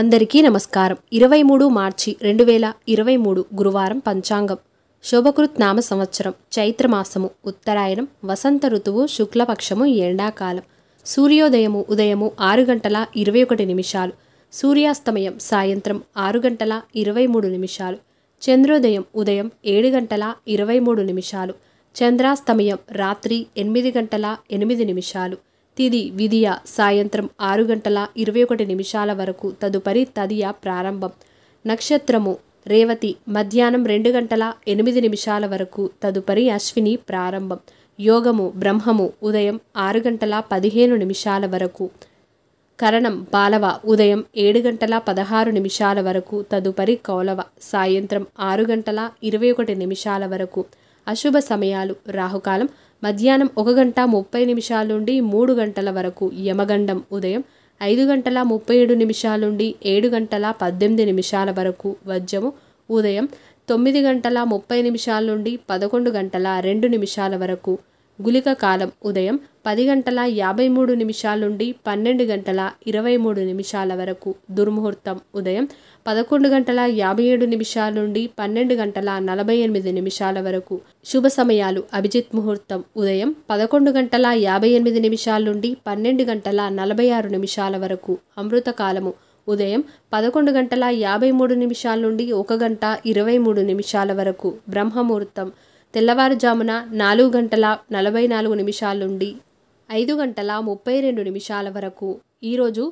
అందరికీ నమస్కారం ఇరవై మూడు మార్చి రెండు వేల ఇరవై మూడు గురువారం పంచాంగం శోభకృత్ నామ సంవత్సరం చైత్రమాసము ఉత్తరాయణం వసంత ఋతువు శుక్లపక్షము ఎండాకాలం సూర్యోదయము ఉదయము ఆరు గంటల ఇరవై ఒకటి నిమిషాలు సూర్యాస్తమయం సాయంత్రం ఆరు గంటల ఇరవై మూడు నిమిషాలు చంద్రోదయం ఉదయం ఏడు గంటల ఇరవై మూడు నిమిషాలు చంద్రాస్తమయం రాత్రి ఎనిమిది గంటల ఎనిమిది నిమిషాలు తిది విధియ సాయంత్రం ఆరు గంటల ఇరవై ఒకటి నిమిషాల వరకు తదుపరి తదియ ప్రారంభం నక్షత్రము రేవతి మధ్యాహ్నం రెండు గంటల ఎనిమిది నిమిషాల వరకు తదుపరి అశ్విని ప్రారంభం యోగము బ్రహ్మము ఉదయం ఆరు గంటల పదిహేను నిమిషాల వరకు కరణం బాలవ ఉదయం ఏడు గంటల పదహారు నిమిషాల వరకు తదుపరి కౌలవ సాయంత్రం ఆరు గంటల ఇరవై ఒకటి నిమిషాల వరకు అశుభ సమయాలు రాహుకాలం మధ్యాహ్నం ఒక గంట ముప్పై నిమిషాల నుండి మూడు గంటల వరకు యమగండం ఉదయం ఐదు గంటల ముప్పై ఏడు నిమిషాల నుండి ఏడు గంటల పద్దెనిమిది నిమిషాల వరకు వజ్రము ఉదయం తొమ్మిది గంటల ముప్పై నిమిషాల నుండి పదకొండు గంటల రెండు నిమిషాల వరకు గులిక కాలం ఉదయం పది గంటల యాభై మూడు నిమిషాల నుండి పన్నెండు గంటల ఇరవై మూడు నిమిషాల వరకు దుర్ముహూర్తం ఉదయం పదకొండు గంటల యాభై ఏడు నిమిషాల నుండి పన్నెండు గంటల నలభై ఎనిమిది నిమిషాల వరకు శుభ సమయాలు అభిజిత్ ముహూర్తం ఉదయం పదకొండు గంటల యాభై ఎనిమిది నిమిషాల నుండి పన్నెండు గంటల నలభై ఆరు నిమిషాల వరకు అమృతకాలము ఉదయం పదకొండు గంటల యాభై మూడు నిమిషాల నుండి ఒక గంట ఇరవై మూడు నిమిషాల వరకు బ్రహ్మముహూర్తం తెల్లవారుజామున నాలుగు గంటల నలభై నాలుగు నిమిషాల నుండి ఐదు గంటల ముప్పై రెండు నిమిషాల వరకు ఈరోజు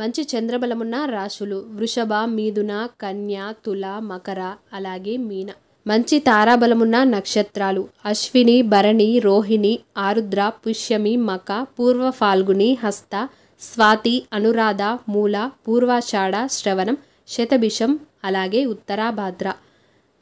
మంచి చంద్రబలమున్న రాశులు వృషభ మీదున కన్య తుల మకర అలాగే మీన మంచి తారాబలమున్న నక్షత్రాలు అశ్విని భరణి రోహిణి ఆరుద్ర పుష్యమి మక పూర్వ ఫాల్గుని హస్త స్వాతి అనురాధ మూల పూర్వాషాఢ శ్రవణం శతభిషం అలాగే ఉత్తరాభాద్ర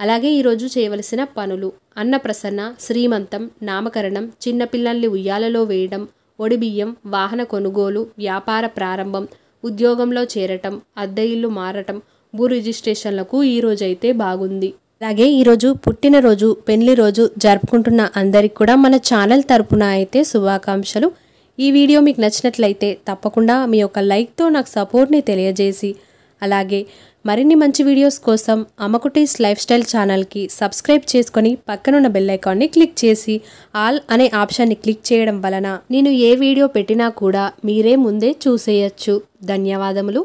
అలాగే ఈరోజు చేయవలసిన పనులు అన్నప్రసన్న శ్రీమంతం నామకరణం చిన్నపిల్లల్ని ఉయ్యాలలో వేయడం ఒడిబియ్యం వాహన కొనుగోలు వ్యాపార ప్రారంభం ఉద్యోగంలో చేరటం అద్దె ఇల్లు మారటం భూ రిజిస్ట్రేషన్లకు ఈరోజైతే బాగుంది అలాగే ఈరోజు పుట్టినరోజు పెళ్లి రోజు జరుపుకుంటున్న అందరికి కూడా మన ఛానల్ తరపున అయితే శుభాకాంక్షలు ఈ వీడియో మీకు నచ్చినట్లయితే తప్పకుండా మీ యొక్క లైక్తో నాకు సపోర్ట్ని తెలియజేసి అలాగే మరిన్ని మంచి వీడియోస్ కోసం అమ్మకుటీస్ లైఫ్ స్టైల్ ఛానల్కి సబ్స్క్రైబ్ చేసుకొని పక్కనున్న బెల్లైకాన్ని క్లిక్ చేసి ఆల్ అనే ఆప్షన్ని క్లిక్ చేయడం వలన నేను ఏ వీడియో పెట్టినా కూడా మీరే ముందే చూసేయచ్చు ధన్యవాదములు